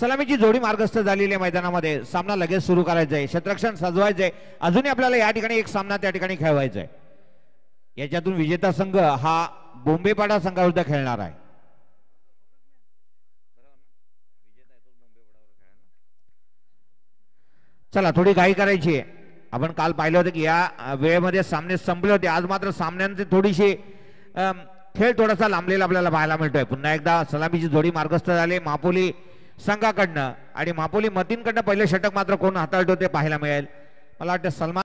सलामीची जोडी मार्गस्थ झालेली आहे मैदानामध्ये सामना लगेच सुरू करायचा आहे क्षेत्रक्षण सजवायचं अजूनही आपल्याला या ठिकाणी एक सामना त्या ठिकाणी खेळवायचा आहे याच्यातून विजेता संघ हा बोंबेपाडा संघाविरुद्ध खेळणार आहे चला थोडी घाई करायची आहे आपण काल पाहिलं होतं की या वेळेमध्ये सामने संपले होते आज मात्र सामन्यांचे थोडीशी खेळ थोडासा लांबलेला आपल्याला पाहायला मिळतोय पुन्हा एकदा सलामीची जोडी मार्गस्थ झाली मापोली संघाकडनं आणि मापोली मतींकडनं पहिले षटक मात्र कोण हाताळतो ते पाहायला मिळेल मला वाटतं सलमान